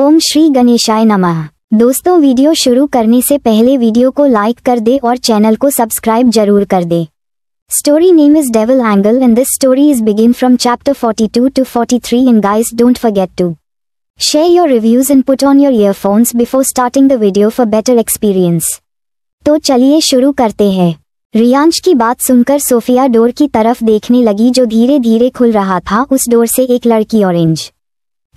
ओम श्री गणेशाय नमः दोस्तों वीडियो शुरू करने से पहले वीडियो को लाइक कर दे और चैनल को सब्सक्राइब जरूर कर दे story name is devil angel and this story is begin from chapter forty two to forty three in guys don't forget to share your reviews in put on your earphones before starting the video for better experience तो चलिए शुरू करते हैं रियांश की बात सुनकर Sophia door की तरफ देखने लगी जो धीरे धीरे खुल रहा था उस डोर से एक लड़की ऑरेंज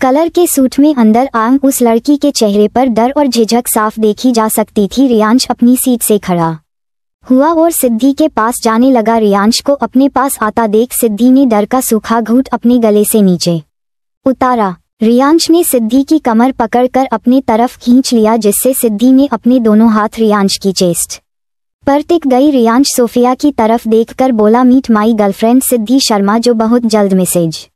कलर के सूट में अंदर आंग उस लड़की के चेहरे पर डर और झिझक साफ देखी जा सकती थी रियांश अपनी सीट से खड़ा हुआ और सिद्धि के पास जाने लगा रियांश को अपने पास आता देख सिद्धि ने डर का सूखा घूट अपने गले से नीचे उतारा रियांश ने सिद्धि की कमर पकड़कर अपने तरफ खींच लिया जिससे सिद्धि ने अपने दोनों हाथ रियांश की चेस्ट पर टिक गई रियांश सोफिया की तरफ देखकर बोला meet my girlfriend Siddhi Sharma जो बहुत जल्द मैसेज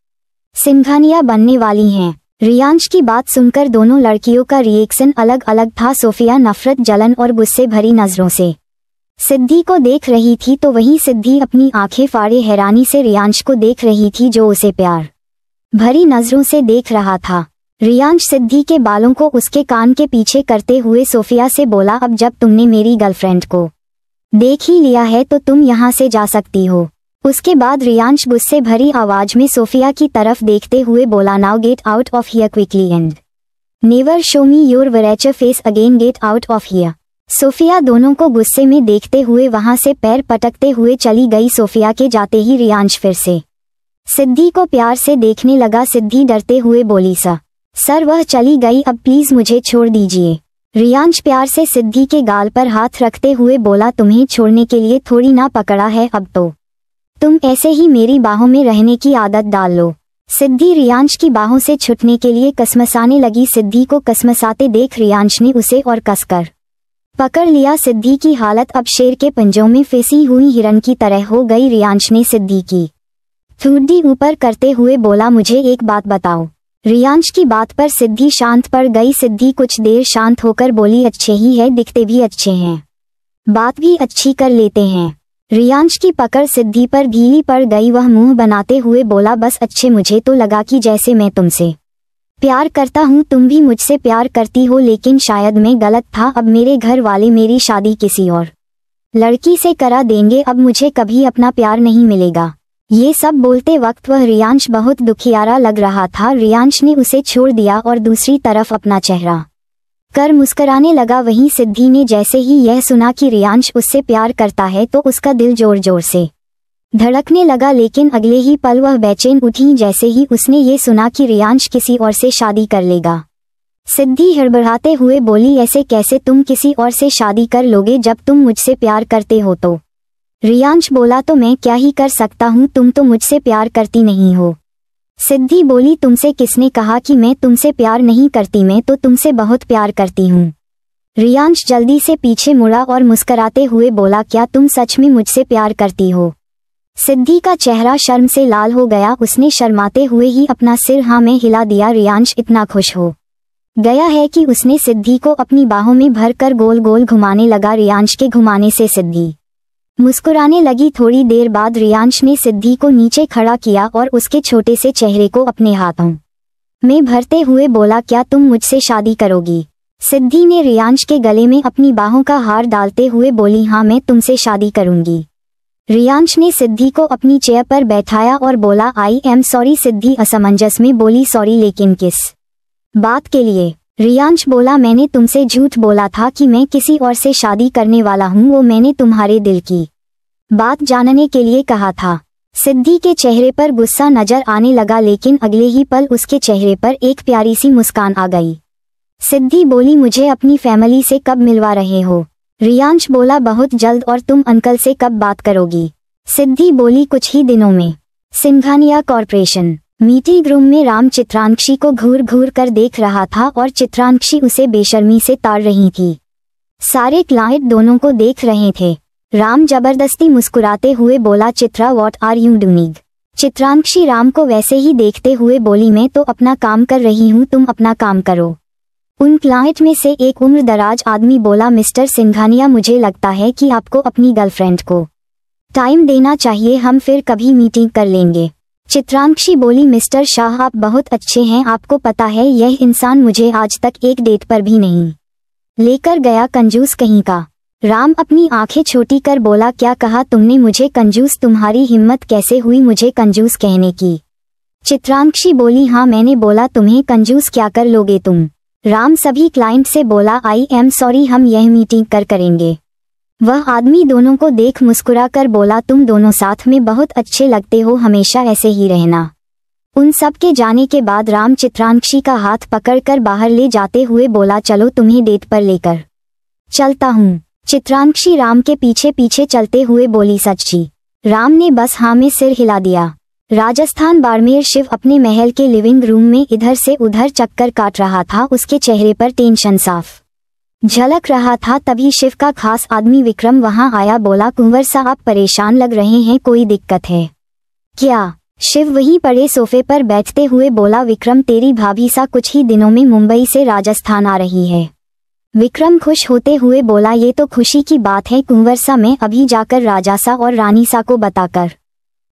सिंघानिया बनने वाली हैं रियांश की बात सुनकर दोनों लड़कियों का रिएक्शन अलग अलग था सोफिया नफरत जलन और गुस्से भरी नजरों से सिद्धि को देख रही थी तो वहीं सिद्धि अपनी आंखें फाड़े हैरानी से रियांश को देख रही थी जो उसे प्यार भरी नजरों से देख रहा था रियांश सिद्धि के बालों को उसके कान के पीछे करते हुए सोफिया से बोला अब जब तुमने मेरी गर्लफ्रेंड को देख ही लिया है तो तुम यहाँ से जा सकती हो उसके बाद रियांश गुस्से भरी आवाज में सोफिया की तरफ देखते हुए बोला now get out of here quickly and never show me your wretched face again get out of here Sophia दोनों को गुस्से में देखते हुए वहां से पैर पटकते हुए चली गई सोफिया के जाते ही रियांश फिर से सिद्धि को प्यार से देखने लगा सिद्धि डरते हुए बोली सा सर वह चली गई अब प्लीज मुझे छोड़ दीजिए रियांश प्यार से सिद्धि के गाल पर हाथ रखते हुए बोला तुम्हें छोड़ने के लिए थोड़ी ना पकड़ा है अब तो तुम ऐसे ही मेरी बाहों में रहने की आदत डाल लो सिद्धि रियांश की बाहों से छुटने के लिए कसमसाने लगी सिद्धि को कसमसाते देख रियांश ने उसे और कसकर पकड़ लिया सिद्धि की हालत अब शेर के पंजों में फंसी हुई हिरन की तरह हो गई रियांश ने सिद्धि की थूडी ऊपर करते हुए बोला मुझे एक बात बताओ रियांश की बात पर सिद्धि शांत पड़ गई सिद्धि कुछ देर शांत होकर बोली अच्छे ही है दिखते भी अच्छे हैं बात भी अच्छी कर लेते हैं रियांश की पकड़ सिद्धि पर ढीली पड़ गई वह मुंह बनाते हुए बोला बस अच्छे मुझे तो लगा कि जैसे मैं तुमसे प्यार करता हूँ तुम भी मुझसे प्यार करती हो लेकिन शायद मैं गलत था अब मेरे घर वाले मेरी शादी किसी और लड़की से करा देंगे अब मुझे कभी अपना प्यार नहीं मिलेगा ये सब बोलते वक्त वह रियांश बहुत दुखियारा लग रहा था रियांश ने उसे छोड़ दिया और दूसरी तरफ अपना चेहरा कर मुस्कराने लगा वहीं सिद्धि ने जैसे ही यह सुना कि रियांश उससे प्यार करता है तो उसका दिल जोर जोर से धड़कने लगा लेकिन अगले ही पल वह बेचैन उठी जैसे ही उसने ये सुना कि रियांश किसी और से शादी कर लेगा सिद्धि हड़बड़ाते हुए बोली ऐसे कैसे तुम किसी और से शादी कर लोगे जब तुम मुझसे प्यार करते हो तो रियांश बोला तो मैं क्या ही कर सकता हूँ तुम तो मुझसे प्यार करती नहीं हो सिद्धि बोली तुमसे किसने कहा कि मैं तुमसे प्यार नहीं करती मैं तो तुमसे बहुत प्यार करती हूँ रियांश जल्दी से पीछे मुड़ा और मुस्कराते हुए बोला क्या तुम सच में मुझसे प्यार करती हो सिद्धि का चेहरा शर्म से लाल हो गया उसने शर्माते हुए ही अपना सिर हाँ में हिला दिया रियांश इतना खुश हो गया है कि उसने सिद्धि को अपनी बाहों में भरकर गोल गोल घुमाने लगा रियांश के घुमाने से सिद्धि मुस्कुराने लगी थोड़ी देर बाद रियांश ने सिद्धि को नीचे खड़ा किया और उसके छोटे से चेहरे को अपने हाथों में भरते हुए बोला क्या तुम मुझसे शादी करोगी सिद्धि ने रियांश के गले में अपनी बाहों का हार डालते हुए बोली हाँ मैं तुमसे शादी करूंगी रियांश ने सिद्धि को अपनी चेयर पर बैठाया और बोला आई एम सॉरी सिद्धि असमंजस में बोली सॉरी लेकिन किस बात के लिए रियांश बोला मैंने तुमसे झूठ बोला था कि मैं किसी और से शादी करने वाला हूँ वो मैंने तुम्हारे दिल की बात जानने के लिए कहा था सिद्धि के चेहरे पर गुस्सा नजर आने लगा लेकिन अगले ही पल उसके चेहरे पर एक प्यारी सी मुस्कान आ गई सिद्धि बोली मुझे अपनी फैमिली से कब मिलवा रहे हो रियांश बोला बहुत जल्द और तुम अंकल से कब बात करोगी सिद्धि बोली कुछ ही दिनों में सिंघानिया कॉरपोरेशन मीटिंग रूम में राम चित्रांक्षी को घूर घूर कर देख रहा था और चित्रांक्षी उसे बेशर्मी से ताड़ रही थी सारे क्लाइंट दोनों को देख रहे थे राम जबरदस्ती मुस्कुराते हुए बोला Chitra what are you doing Chitrakshi Ram को वैसे ही देखते हुए बोली मैं तो अपना काम कर रही हूँ तुम अपना काम करो उन क्लाइंट में से एक उम्र दराज आदमी बोला मिस्टर सिंघानिया मुझे लगता है कि आपको अपनी गर्लफ्रेंड को टाइम देना चाहिए हम फिर कभी मीटिंग कर लेंगे चित्रांक्षी बोली मिस्टर शाह आप बहुत अच्छे हैं आपको पता है यह इंसान मुझे आज तक एक डेट पर भी नहीं लेकर गया कंजूस कहीं का राम अपनी आंखें छोटी कर बोला क्या कहा तुमने मुझे कंजूस तुम्हारी हिम्मत कैसे हुई मुझे कंजूस कहने की चित्रांक्षी बोली हाँ मैंने बोला तुम्हें कंजूस क्या कर लोगे तुम राम सभी क्लाइंट से बोला आई एम सॉरी हम यह मीटिंग कर करेंगे वह आदमी दोनों को देख मुस्कुरा कर बोला तुम दोनों साथ में बहुत अच्छे लगते हो हमेशा ऐसे ही रहना उन सब के जाने के बाद राम चित्रांक्षी का हाथ पकड़कर बाहर ले जाते हुए बोला चलो तुम्हें डेट पर लेकर चलता हूँ चित्रांक्षी राम के पीछे पीछे चलते हुए बोली सच्ची राम ने बस हाँ में सिर हिला दिया राजस्थान बाड़मेर शिव अपने महल के लिविंग रूम में इधर से उधर चक्कर काट रहा था उसके चेहरे पर टेंशन साफ झलक रहा था तभी शिव का खास आदमी विक्रम वहां आया बोला कुंवर साहब परेशान लग रहे हैं कोई दिक्कत है क्या शिव वहीं पड़े सोफे पर बैठते हुए बोला विक्रम तेरी भाभी सा कुछ ही दिनों में मुंबई से राजस्थान आ रही है विक्रम खुश होते हुए बोला ये तो खुशी की बात है कुंवर सा मैं अभी जाकर राजा सा और रानी सा को बताकर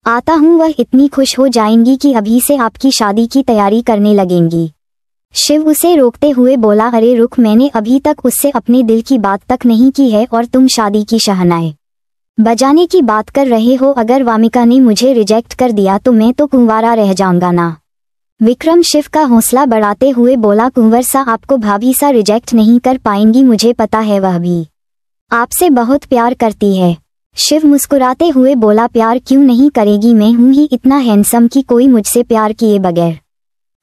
आता हूँ वह इतनी खुश हो जाएंगी कि अभी से आपकी शादी की तैयारी करने लगेंगी शिव उसे रोकते हुए बोला अरे रुक मैंने अभी तक उससे अपने दिल की बात तक नहीं की है और तुम शादी की शहनाए बजाने की बात कर रहे हो अगर वामिका ने मुझे रिजेक्ट कर दिया तो मैं तो कुंवारा रह जाऊंगा ना विक्रम शिव का हौसला बढ़ाते हुए बोला कुंवर सा आपको भाभी सा रिजेक्ट नहीं कर पाएंगी मुझे पता है वह भी आपसे बहुत प्यार करती है शिव मुस्कुराते हुए बोला प्यार क्यों नहीं करेगी मैं हूं ही इतना हैंडसम कि कोई मुझसे प्यार किए बगैर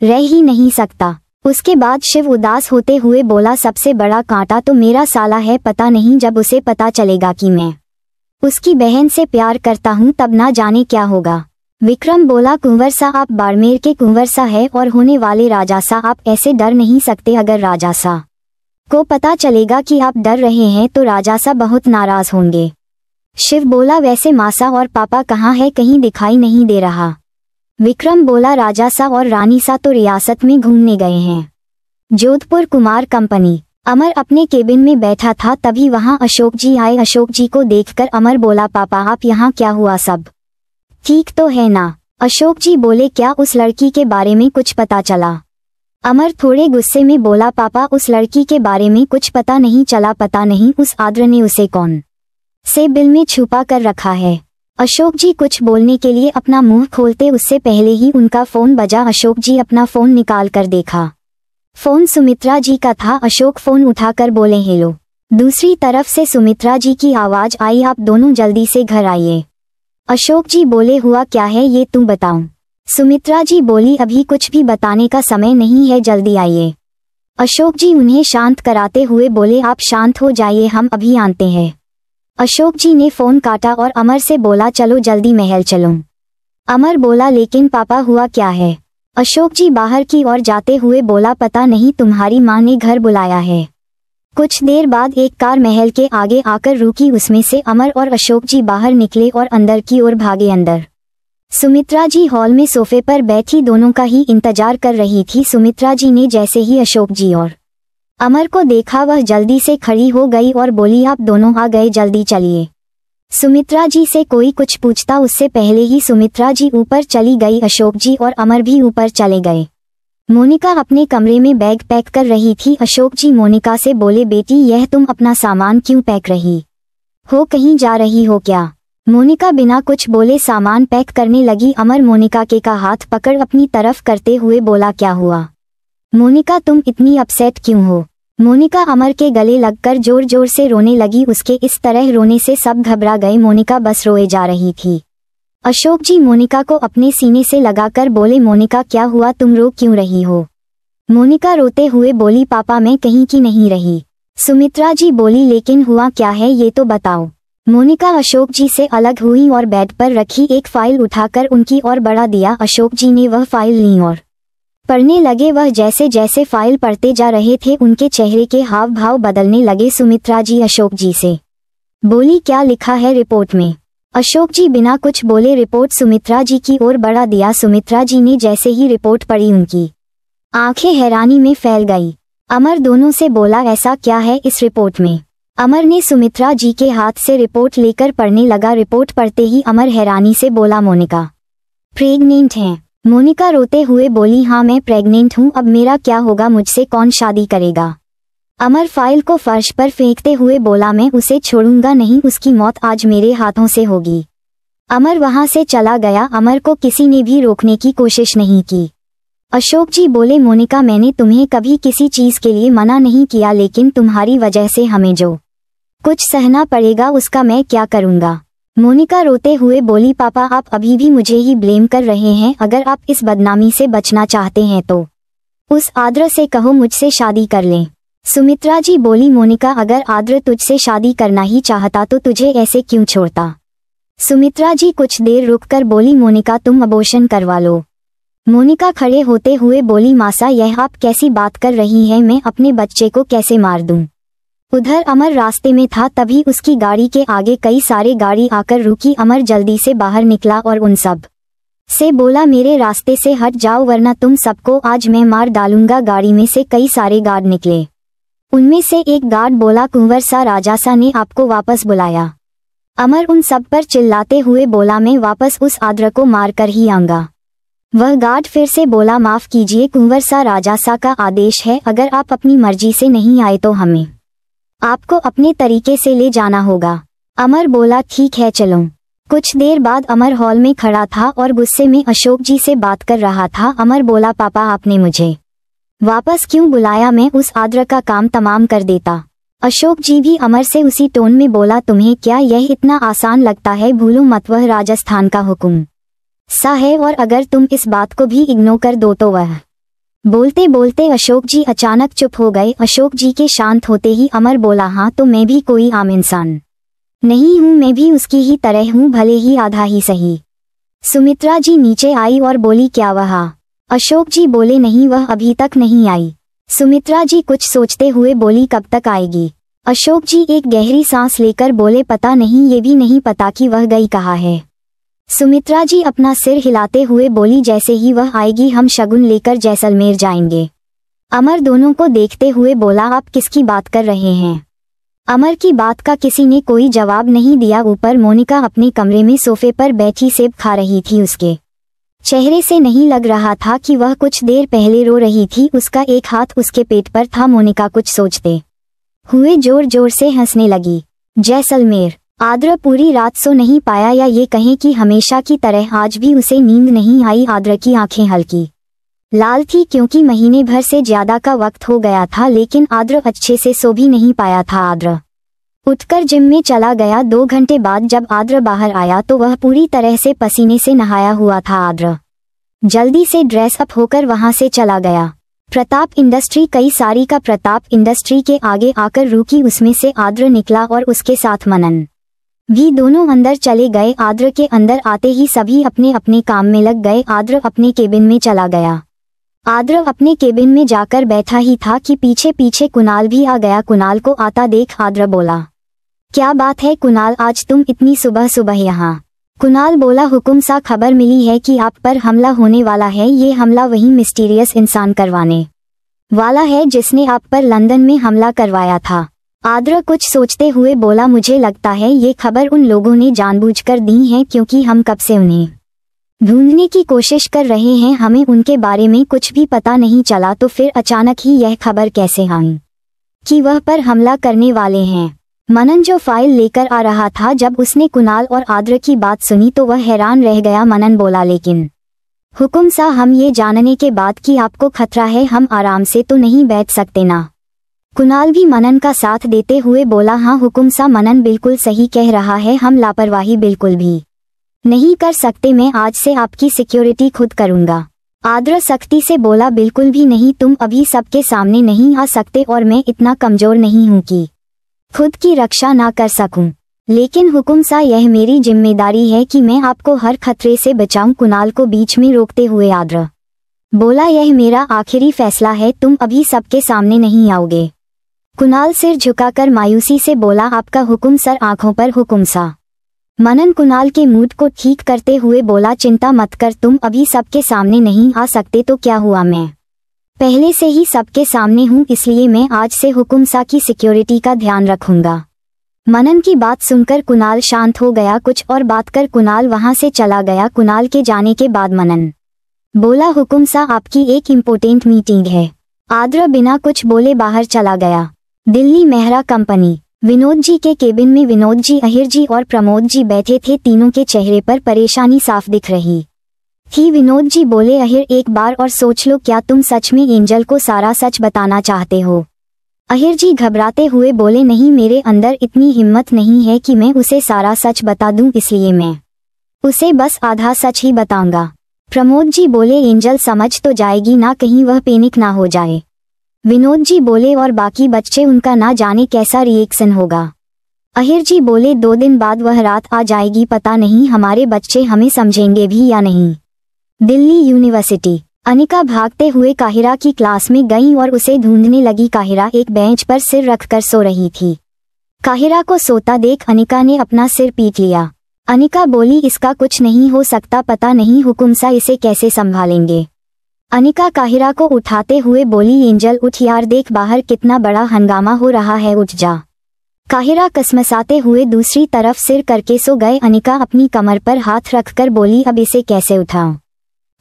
रह ही नहीं सकता उसके बाद शिव उदास होते हुए बोला सबसे बड़ा कांटा तो मेरा साला है पता नहीं जब उसे पता चलेगा कि मैं उसकी बहन से प्यार करता हूँ तब ना जाने क्या होगा विक्रम बोला कुंवर सा आप बाड़मेर के कुंवर सा है और होने वाले राजा सा आप ऐसे डर नहीं सकते अगर राजा सा को पता चलेगा कि आप डर रहे हैं तो राजा सा बहुत नाराज होंगे शिव बोला वैसे मासा और पापा कहाँ है कहीं दिखाई नहीं दे रहा विक्रम बोला राजा सा और रानी सा तो रियासत में घूमने गए हैं जोधपुर कुमार कंपनी अमर अपने केबिन में बैठा था तभी वहां अशोक जी आए अशोक जी को देखकर अमर बोला पापा आप यहाँ क्या हुआ सब ठीक तो है ना अशोक जी बोले क्या उस लड़की के बारे में कुछ पता चला अमर थोड़े गुस्से में बोला पापा उस लड़की के बारे में कुछ पता नहीं चला पता नहीं उस आद्र ने उसे कौन से बिल में छुपा कर रखा है अशोक जी कुछ बोलने के लिए अपना मुंह खोलते उससे पहले ही उनका फोन बजा अशोक जी अपना फोन निकाल कर देखा फोन सुमित्रा जी का था अशोक फोन उठाकर बोले हेलो दूसरी तरफ से सुमित्रा जी की आवाज आई आप दोनों जल्दी से घर आइए अशोक जी बोले हुआ क्या है ये तुम बताओ सुमित्रा जी बोली अभी कुछ भी बताने का समय नहीं है जल्दी आइए अशोक जी उन्हें शांत कराते हुए बोले आप शांत हो जाइए हम अभी आते हैं अशोक जी ने फोन काटा और अमर से बोला चलो जल्दी महल चलो अमर बोला लेकिन पापा हुआ क्या है अशोक जी बाहर की ओर जाते हुए बोला पता नहीं तुम्हारी माँ ने घर बुलाया है कुछ देर बाद एक कार महल के आगे आकर रुकी उसमें से अमर और अशोक जी बाहर निकले और अंदर की ओर भागे अंदर सुमित्रा जी हॉल में सोफे पर बैठी दोनों का ही इंतजार कर रही थी सुमित्रा जी ने जैसे ही अशोक जी और अमर को देखा वह जल्दी से खड़ी हो गई और बोली आप दोनों आ गए जल्दी चलिए सुमित्रा जी से कोई कुछ पूछता उससे पहले ही सुमित्रा जी ऊपर चली गई अशोक जी और अमर भी ऊपर चले गए मोनिका अपने कमरे में बैग पैक कर रही थी अशोक जी मोनिका से बोले बेटी यह तुम अपना सामान क्यों पैक रही हो कहीं जा रही हो क्या मोनिका बिना कुछ बोले सामान पैक करने लगी अमर मोनिका के का हाथ पकड़ अपनी तरफ करते हुए बोला क्या हुआ मोनिका तुम इतनी अपसेट क्यों हो मोनिका अमर के गले लगकर जोर जोर से रोने लगी उसके इस तरह रोने से सब घबरा गए मोनिका बस रोए जा रही थी अशोक जी मोनिका को अपने सीने से लगाकर बोले मोनिका क्या हुआ तुम रो क्यों रही हो मोनिका रोते हुए बोली पापा मैं कहीं की नहीं रही सुमित्रा जी बोली लेकिन हुआ क्या है ये तो बताओ मोनिका अशोक जी से अलग हुई और बेड पर रखी एक फाइल उठाकर उनकी ओर बढ़ा दिया अशोक जी ने वह फाइल ली और पढ़ने लगे वह जैसे जैसे फाइल पढ़ते जा रहे थे उनके चेहरे के हाव भाव बदलने लगे सुमित्रा जी अशोक जी से बोली क्या लिखा है रिपोर्ट में अशोक जी बिना कुछ बोले रिपोर्ट सुमित्रा जी की ओर बढ़ा दिया सुमित्रा जी ने जैसे ही रिपोर्ट पढ़ी उनकी आंखें हैरानी में फैल गई अमर दोनों से बोला ऐसा क्या है इस रिपोर्ट में अमर ने सुमित्रा जी के हाथ से रिपोर्ट लेकर पढ़ने लगा रिपोर्ट पढ़ते ही अमर हैरानी से बोला मोनिका प्रेग्नेंट हैं मोनिका रोते हुए बोली हाँ मैं प्रेग्नेंट हूँ अब मेरा क्या होगा मुझसे कौन शादी करेगा अमर फाइल को फर्श पर फेंकते हुए बोला मैं उसे छोड़ूंगा नहीं उसकी मौत आज मेरे हाथों से होगी अमर वहां से चला गया अमर को किसी ने भी रोकने की कोशिश नहीं की अशोक जी बोले मोनिका मैंने तुम्हें कभी किसी चीज के लिए मना नहीं किया लेकिन तुम्हारी वजह से हमें जो कुछ सहना पड़ेगा उसका मैं क्या करूंगा मोनिका रोते हुए बोली पापा आप अभी भी मुझे ही ब्लेम कर रहे हैं अगर आप इस बदनामी से बचना चाहते हैं तो उस आद्र से कहो मुझसे शादी कर लें सुमित्रा जी बोली मोनिका अगर आद्र तुझसे शादी करना ही चाहता तो तुझे ऐसे क्यों छोड़ता सुमित्रा जी कुछ देर रुककर बोली मोनिका तुम अबोशन करवा लो मोनिका खड़े होते हुए बोली मासा यह आप कैसी बात कर रही हैं मैं अपने बच्चे को कैसे मार दूं उधर अमर रास्ते में था तभी उसकी गाड़ी के आगे कई सारे गाड़ी आकर रुकी अमर जल्दी से बाहर निकला और उन सब से बोला मेरे रास्ते से हट जाओ वरना तुम सबको आज मैं मार डालूंगा गाड़ी में से कई सारे गार्ड निकले उनमें से एक गार्ड बोला कुंवर सा राजा सा ने आपको वापस बुलाया अमर उन सब पर चिल्लाते हुए बोला मैं वापस उस आद्र को मार कर ही आऊंगा वह गार्ड फिर से बोला माफ कीजिए कुंवर सा राजा सा का आदेश है अगर आप अपनी मर्जी से नहीं आए तो हमें आपको अपने तरीके से ले जाना होगा अमर बोला ठीक है चलो कुछ देर बाद अमर हॉल में खड़ा था और गुस्से में अशोक जी से बात कर रहा था अमर बोला पापा आपने मुझे वापस क्यों बुलाया मैं उस आद्र का काम तमाम कर देता अशोक जी भी अमर से उसी टोन में बोला तुम्हें क्या यह इतना आसान लगता है भूलो मत वह राजस्थान का हुक्म सा है और अगर तुम इस बात को भी इग्नोर कर दो तो वह बोलते बोलते अशोक जी अचानक चुप हो गए अशोक जी के शांत होते ही अमर बोला हाँ तो मैं भी कोई आम इंसान नहीं हूँ मैं भी उसकी ही तरह हूँ भले ही आधा ही सही सुमित्रा जी नीचे आई और बोली क्या वह अशोक जी बोले नहीं वह अभी तक नहीं आई सुमित्रा जी कुछ सोचते हुए बोली कब तक आएगी अशोक जी एक गहरी सांस लेकर बोले पता नहीं ये भी नहीं पता कि वह गई कहाँ है सुमित्रा जी अपना सिर हिलाते हुए बोली जैसे ही वह आएगी हम शगुन लेकर जैसलमेर जाएंगे अमर दोनों को देखते हुए बोला आप किसकी बात कर रहे हैं अमर की बात का किसी ने कोई जवाब नहीं दिया ऊपर मोनिका अपने कमरे में सोफे पर बैठी सेब खा रही थी उसके चेहरे से नहीं लग रहा था कि वह कुछ देर पहले रो रही थी उसका एक हाथ उसके पेट पर था मोनिका कुछ सोचते हुए जोर जोर से हंसने लगी जैसलमेर आद्र पूरी रात सो नहीं पाया या ये कहें कि हमेशा की तरह आज भी उसे नींद नहीं आई आद्र की आंखें हल्की लाल थी क्योंकि महीने भर से ज्यादा का वक्त हो गया था लेकिन आद्र अच्छे से सो भी नहीं पाया था आद्र उठकर जिम में चला गया दो घंटे बाद जब आद्र बाहर आया तो वह पूरी तरह से पसीने से नहाया हुआ था आद्र जल्दी से ड्रेस अप होकर वहां से चला गया प्रताप इंडस्ट्री कई सारी का प्रताप इंडस्ट्री के आगे आकर रुकी उसमें से आद्र निकला और उसके साथ मनन भी दोनों अंदर चले गए आद्र के अंदर आते ही सभी अपने अपने काम में लग गए आद्र अपने केबिन में चला गया आद्र अपने केबिन में जाकर बैठा ही था कि पीछे पीछे कुणाल भी आ गया कुणाल को आता देख आद्र बोला क्या बात है कुणाल आज तुम इतनी सुबह सुबह यहाँ कुणाल बोला हुकुम सा खबर मिली है कि आप पर हमला होने वाला है ये हमला वही मिस्टीरियस इंसान करवाने वाला है जिसने आप पर लंदन में हमला करवाया था आद्र कुछ सोचते हुए बोला मुझे लगता है ये खबर उन लोगों ने जानबूझकर दी है क्योंकि हम कब से उन्हें ढूंढने की कोशिश कर रहे हैं हमें उनके बारे में कुछ भी पता नहीं चला तो फिर अचानक ही यह खबर कैसे आई कि वह पर हमला करने वाले हैं मनन जो फाइल लेकर आ रहा था जब उसने कुनाल और आद्र की बात सुनी तो वह हैरान रह गया मनन बोला लेकिन हुकुम सा हम ये जानने के बाद कि आपको खतरा है हम आराम से तो नहीं बैठ सकते ना कुणाल भी मनन का साथ देते हुए बोला हाँ हुकुम सा मनन बिल्कुल सही कह रहा है हम लापरवाही बिल्कुल भी नहीं कर सकते मैं आज से आपकी सिक्योरिटी खुद करूंगा आद्र सख्ती से बोला बिल्कुल भी नहीं तुम अभी सबके सामने नहीं आ सकते और मैं इतना कमजोर नहीं हूँ कि खुद की रक्षा ना कर सकूं लेकिन हुकुम सा यह मेरी जिम्मेदारी है कि मैं आपको हर खतरे से बचाऊं कुणाल को बीच में रोकते हुए आद्र बोला यह मेरा आखिरी फैसला है तुम अभी सबके सामने नहीं आओगे कुणाल सिर झुकाकर मायूसी से बोला आपका हुक्म सर आंखों पर हुक्म सा मनन कुणाल के मूड को ठीक करते हुए बोला चिंता मत कर तुम अभी सबके सामने नहीं आ सकते तो क्या हुआ मैं पहले से ही सबके सामने हूँ इसलिए मैं आज से हुकुम सा की सिक्योरिटी का ध्यान रखूंगा मनन की बात सुनकर कुणाल शांत हो गया कुछ और बात कर कुणाल वहां से चला गया कुणाल के जाने के बाद मनन बोला हुकुम सा आपकी एक इम्पोर्टेंट मीटिंग है आद्र बिना कुछ बोले बाहर चला गया दिल्ली मेहरा कंपनी विनोद जी के केबिन में विनोद जी अहिर जी और प्रमोद जी बैठे थे तीनों के चेहरे पर परेशानी साफ दिख रही थी विनोद जी बोले अहिर एक बार और सोच लो क्या तुम सच में एंजल को सारा सच बताना चाहते हो अहिर जी घबराते हुए बोले नहीं मेरे अंदर इतनी हिम्मत नहीं है कि मैं उसे सारा सच बता दूं इसलिए मैं उसे बस आधा सच ही बताऊंगा प्रमोद जी बोले एंजल समझ तो जाएगी ना कहीं वह पेनिक ना हो जाए विनोद जी बोले और बाकी बच्चे उनका ना जाने कैसा रिएक्शन होगा अहिर जी बोले दो दिन बाद वह रात आ जाएगी पता नहीं हमारे बच्चे हमें समझेंगे भी या नहीं दिल्ली यूनिवर्सिटी अनिका भागते हुए काहिरा की क्लास में गई और उसे ढूंढने लगी काहिरा एक बेंच पर सिर रखकर सो रही थी काहिरा को सोता देख अनिका ने अपना सिर पीट लिया अनिका बोली इसका कुछ नहीं हो सकता पता नहीं हुकुम सा इसे कैसे संभालेंगे अनिका काहिरा को उठाते हुए बोली एंजल उठ यार देख बाहर कितना बड़ा हंगामा हो रहा है उठ जा काहिरा कसमसाते हुए दूसरी तरफ सिर करके सो गए अनिका अपनी कमर पर हाथ रखकर बोली अब इसे कैसे उठाऊं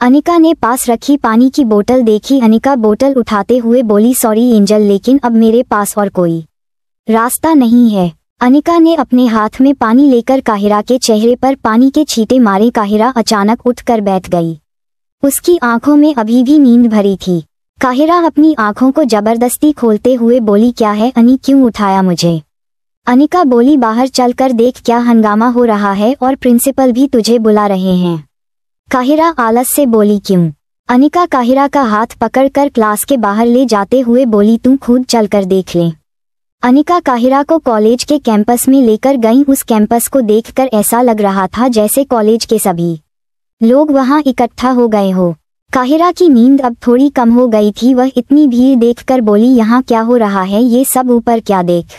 अनिका ने पास रखी पानी की बोतल देखी अनिका बोतल उठाते हुए बोली सॉरी एंजल लेकिन अब मेरे पास और कोई रास्ता नहीं है अनिका ने अपने हाथ में पानी लेकर काहिरा के चेहरे पर पानी के छींटे मारे काहिरा अचानक उठकर बैठ गई उसकी आंखों में अभी भी नींद भरी थी काहिरा अपनी आंखों को जबरदस्ती खोलते हुए बोली क्या है अनी क्यों उठाया मुझे अनिका बोली बाहर चलकर देख क्या हंगामा हो रहा है और प्रिंसिपल भी तुझे बुला रहे हैं काहिरा आलस से बोली क्यों अनिका काहिरा का हाथ पकड़कर क्लास के बाहर ले जाते हुए बोली तू खुद चलकर देख ले अनिका काहिरा को कॉलेज के कैंपस में लेकर गई उस कैंपस को देखकर ऐसा लग रहा था जैसे कॉलेज के सभी लोग वहां इकट्ठा हो गए हो काहिरा की नींद अब थोड़ी कम हो गई थी वह इतनी भीड़ देखकर बोली यहाँ क्या हो रहा है ये सब ऊपर क्या देख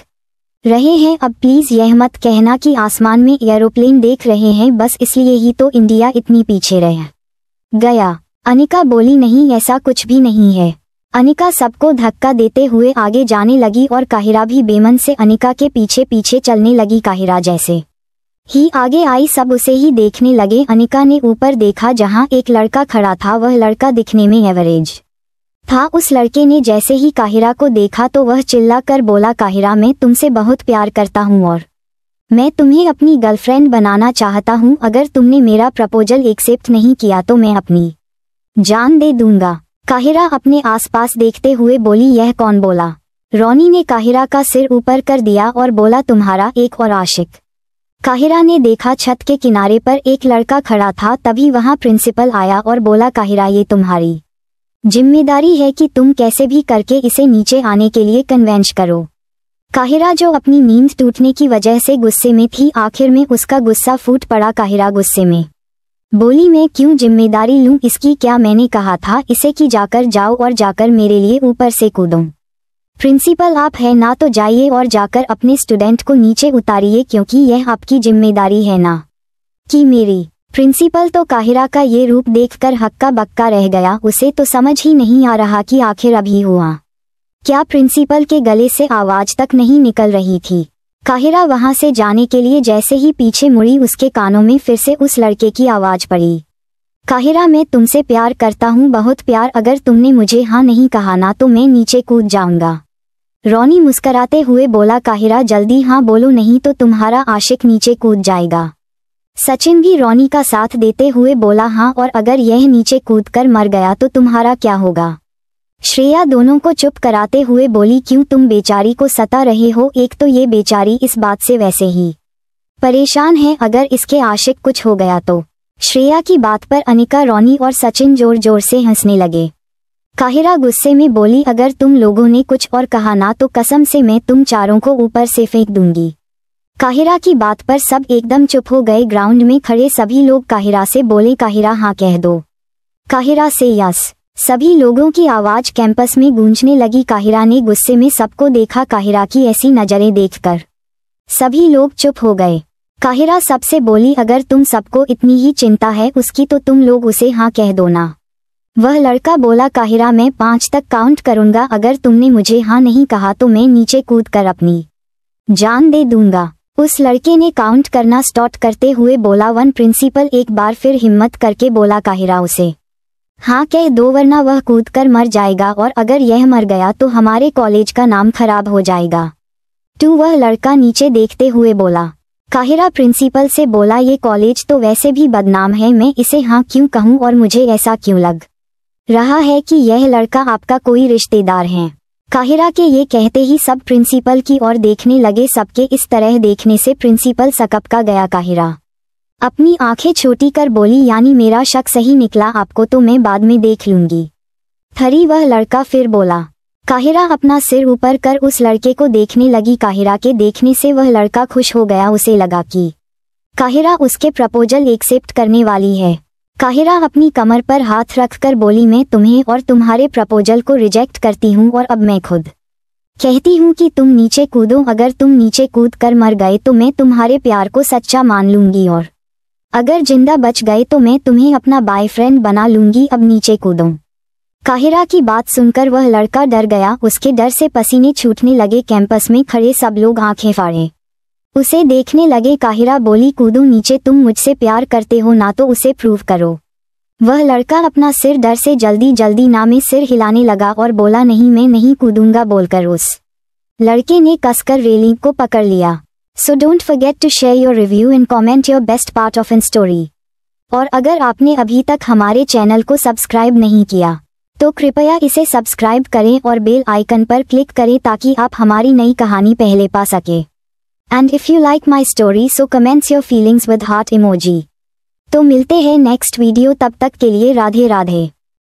रहे हैं अब प्लीज यह मत कहना कि आसमान में एयरोप्लेन देख रहे हैं बस इसलिए ही तो इंडिया इतनी पीछे रह गया अनिका बोली नहीं ऐसा कुछ भी नहीं है अनिका सबको धक्का देते हुए आगे जाने लगी और काहिरा भी बेमन से अनिका के पीछे पीछे चलने लगी काहिरा जैसे ही आगे आई सब उसे ही देखने लगे अनिका ने ऊपर देखा जहां एक लड़का खड़ा था वह लड़का दिखने में एवरेज था उस लड़के ने जैसे ही काहिरा को देखा तो वह चिल्ला कर बोला काहिरा मैं तुमसे बहुत प्यार करता हूँ और मैं तुम्हें अपनी गर्लफ्रेंड बनाना चाहता हूँ अगर तुमने मेरा प्रपोजल एक्सेप्ट नहीं किया तो मैं अपनी जान दे दूंगा काहिरा अपने आसपास देखते हुए बोली यह कौन बोला रोनी ने काहिरा का सिर ऊपर कर दिया और बोला तुम्हारा एक और आशिक काहिरा ने देखा छत के किनारे पर एक लड़का खड़ा था तभी वहां प्रिंसिपल आया और बोला काहिरा ये तुम्हारी जिम्मेदारी है कि तुम कैसे भी करके इसे नीचे आने के लिए कन्वेंश करो काहिरा जो अपनी नींद टूटने की वजह से गुस्से में थी आखिर में उसका गुस्सा फूट पड़ा काहिरा गुस्से में बोली मैं क्यों जिम्मेदारी लूं इसकी क्या मैंने कहा था इसे कि जाकर जाओ और जाकर मेरे लिए ऊपर से कूदूं प्रिंसिपल आप है ना तो जाइए और जाकर अपने स्टूडेंट को नीचे उतारिए क्योंकि यह आपकी जिम्मेदारी है ना कि मेरी प्रिंसिपल तो काहिरा का ये रूप देखकर हक्का बक्का रह गया उसे तो समझ ही नहीं आ रहा कि आखिर अभी हुआ क्या प्रिंसिपल के गले से आवाज तक नहीं निकल रही थी काहिरा वहां से जाने के लिए जैसे ही पीछे मुड़ी उसके कानों में फिर से उस लड़के की आवाज पड़ी काहिरा मैं तुमसे प्यार करता हूँ बहुत प्यार अगर तुमने मुझे हाँ नहीं कहा ना तो मैं नीचे कूद जाऊंगा रोनी मुस्कराते हुए बोला काहिरा जल्दी हाँ बोलो नहीं तो तुम्हारा आशिक नीचे कूद जाएगा सचिन भी रोनी का साथ देते हुए बोला हाँ और अगर यह नीचे कूद कर मर गया तो तुम्हारा क्या होगा श्रेया दोनों को चुप कराते हुए बोली क्यों तुम बेचारी को सता रहे हो एक तो ये बेचारी इस बात से वैसे ही परेशान है अगर इसके आशिक कुछ हो गया तो श्रेया की बात पर अनिका रोनी और सचिन जोर जोर से हंसने लगे काहिरा गुस्से में बोली अगर तुम लोगों ने कुछ और कहा ना तो कसम से मैं तुम चारों को ऊपर से फेंक दूंगी काहिरा की बात पर सब एकदम चुप हो गए ग्राउंड में खड़े सभी लोग काहिरा से बोले काहिरा हाँ कह दो काहिरा से यस सभी लोगों की आवाज कैंपस में गूंजने लगी काहिरा ने गुस्से में सबको देखा काहिरा की ऐसी नज़रें देखकर सभी लोग चुप हो गए काहिरा सबसे बोली अगर तुम सबको इतनी ही चिंता है उसकी तो तुम लोग उसे हाँ कह दो ना वह लड़का बोला काहिरा मैं पाँच तक काउंट करूंगा अगर तुमने मुझे हाँ नहीं कहा तो मैं नीचे कूद कर अपनी जान दे दूंगा उस लड़के ने काउंट करना स्टॉट करते हुए बोला वन प्रिंसिपल एक बार फिर हिम्मत करके बोला काहिरा उसे हाँ कह दो वरना वह कूद कर मर जाएगा और अगर यह मर गया तो हमारे कॉलेज का नाम खराब हो जाएगा टू वह लड़का नीचे देखते हुए बोला काहिरा प्रिंसिपल से बोला ये कॉलेज तो वैसे भी बदनाम है मैं इसे हाँ क्यों कहूँ और मुझे ऐसा क्यों लग रहा है कि यह लड़का आपका कोई रिश्तेदार है काहिरा के ये कहते ही सब प्रिंसिपल की ओर देखने लगे सबके इस तरह देखने से प्रिंसिपल का गया काहिरा अपनी आंखें छोटी कर बोली यानी मेरा शक सही निकला आपको तो मैं बाद में देख लूंगी थरी वह लड़का फिर बोला काहिरा अपना सिर ऊपर कर उस लड़के को देखने लगी काहिरा के देखने से वह लड़का खुश हो गया उसे लगा कि काहिरा उसके प्रपोजल एक्सेप्ट करने वाली है काहिरा अपनी कमर पर हाथ रखकर बोली मैं तुम्हें और तुम्हारे प्रपोजल को रिजेक्ट करती हूँ और अब मैं खुद कहती हूँ कि तुम नीचे कूदो अगर तुम नीचे कूद कर मर गए तो मैं तुम्हारे प्यार को सच्चा मान लूंगी और अगर जिंदा बच गए तो मैं तुम्हें अपना बॉयफ्रेंड बना लूंगी अब नीचे कूदो काहिरा की बात सुनकर वह लड़का डर गया उसके डर से पसीने छूटने लगे कैंपस में खड़े सब लोग आंखें फाड़े उसे देखने लगे काहिरा बोली कूदू नीचे तुम मुझसे प्यार करते हो ना तो उसे प्रूव करो वह लड़का अपना सिर डर से जल्दी जल्दी ना में सिर हिलाने लगा और बोला नहीं मैं नहीं कूदूंगा बोलकर उस लड़के ने कसकर रेलिंग को पकड़ लिया so don't forget to share your review and comment your best part of in story और अगर आपने अभी तक हमारे चैनल को सब्सक्राइब नहीं किया तो कृपया इसे सब्सक्राइब करें और बेल आइकन पर क्लिक करें ताकि आप हमारी नई कहानी पहले पा सकें and if you like my story so comments your feelings with heart emoji तो मिलते हैं नेक्स्ट वीडियो तब तक के लिए राधे राधे